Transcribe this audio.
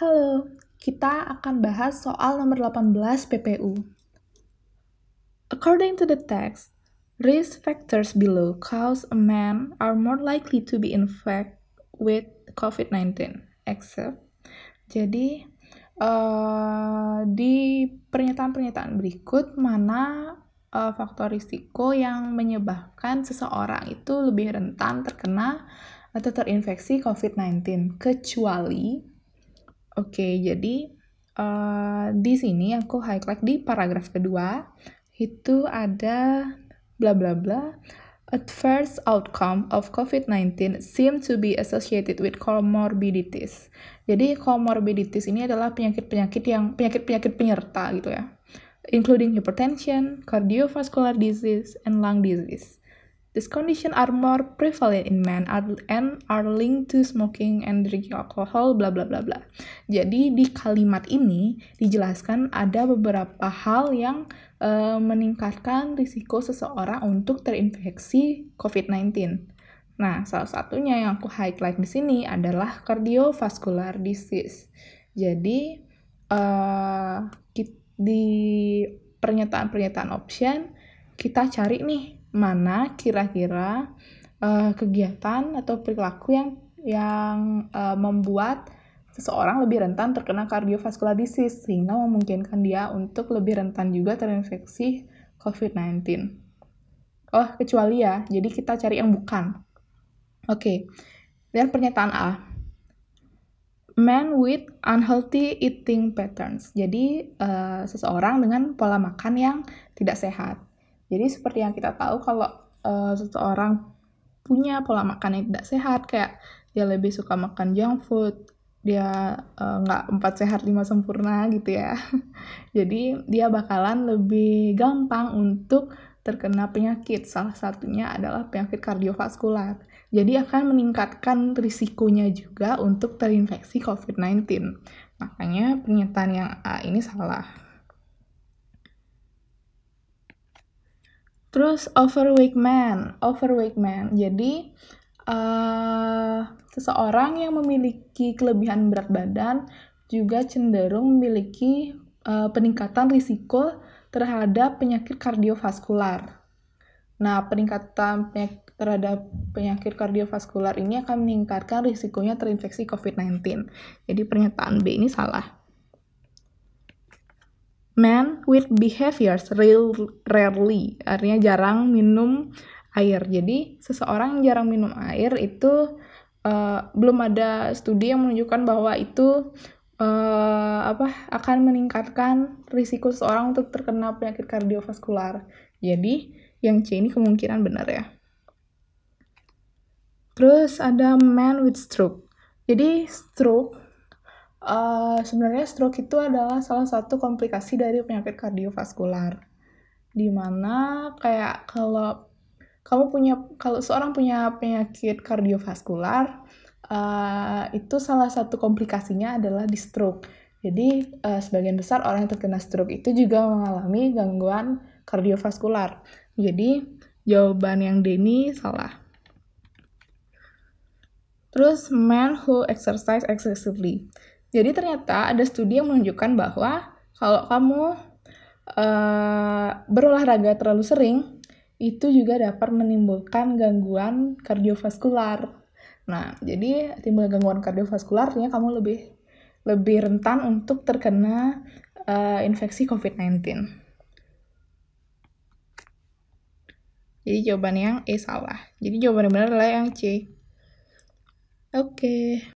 Halo, kita akan bahas soal nomor 18 PPU. According to the text, risk factors below cause a man are more likely to be infected with COVID-19, except. Jadi, uh, di pernyataan-pernyataan berikut, mana uh, faktor risiko yang menyebabkan seseorang itu lebih rentan terkena atau terinfeksi COVID-19, kecuali Oke, jadi uh, di sini aku highlight di paragraf kedua itu ada bla bla bla adverse outcome of COVID-19 seem to be associated with comorbidities. Jadi comorbidities ini adalah penyakit-penyakit yang penyakit-penyakit penyerta gitu ya, including hypertension, cardiovascular disease, and lung disease. This condition are more prevalent in men and are linked to smoking and drinking alcohol, bla bla bla bla. Jadi di kalimat ini dijelaskan ada beberapa hal yang uh, meningkatkan risiko seseorang untuk terinfeksi COVID-19. Nah, salah satunya yang aku highlight di sini adalah cardiovascular disease. Jadi uh, di pernyataan-pernyataan option kita cari nih mana kira-kira uh, kegiatan atau perilaku yang yang uh, membuat seseorang lebih rentan terkena kardiovaskular disease sehingga memungkinkan dia untuk lebih rentan juga terinfeksi COVID-19. Oh, kecuali ya. Jadi kita cari yang bukan. Oke. Okay. Dan pernyataan A. Men with unhealthy eating patterns. Jadi uh, seseorang dengan pola makan yang tidak sehat jadi seperti yang kita tahu kalau uh, seseorang punya pola makan yang tidak sehat kayak dia lebih suka makan junk food, dia eh, nggak uh, empat sehat lima sempurna gitu ya. Jadi dia bakalan lebih gampang untuk terkena penyakit. Salah satunya adalah penyakit kardiovaskular. Jadi akan meningkatkan risikonya juga untuk terinfeksi COVID-19. Makanya pernyataan yang A eh, ini salah. Terus overweight man, overweight man. Jadi uh, seseorang yang memiliki kelebihan berat badan juga cenderung memiliki uh, peningkatan risiko terhadap penyakit kardiovaskular. Nah, peningkatan penyak terhadap penyakit kardiovaskular ini akan meningkatkan risikonya terinfeksi COVID-19. Jadi pernyataan B ini salah. Men with behaviors real rarely, artinya jarang minum air. Jadi seseorang yang jarang minum air itu uh, belum ada studi yang menunjukkan bahwa itu uh, apa akan meningkatkan risiko seseorang untuk terkena penyakit kardiovaskular. Jadi yang C ini kemungkinan benar ya. Terus ada man with stroke. Jadi stroke Eh, sebenarnya stroke itu adalah salah satu komplikasi dari penyakit kardiovaskular. Dimana kayak kalau kamu punya kalau seorang punya penyakit kardiovaskular uh, itu salah satu komplikasinya adalah di stroke. Jadi uh, sebagian besar orang yang terkena stroke itu juga mengalami gangguan kardiovaskular. Jadi jawaban yang Denny salah. Terus men who exercise excessively. Jadi ternyata ada studi yang menunjukkan bahwa kalau kamu uh, berolahraga terlalu sering, itu juga dapat menimbulkan gangguan kardiovaskular. Nah, jadi timbul gangguan kardiovaskular artinya kamu lebih lebih rentan untuk terkena uh, infeksi COVID-19. Jadi jawaban yang E salah. Jadi jawaban yang benar adalah yang C. Oke. Okay.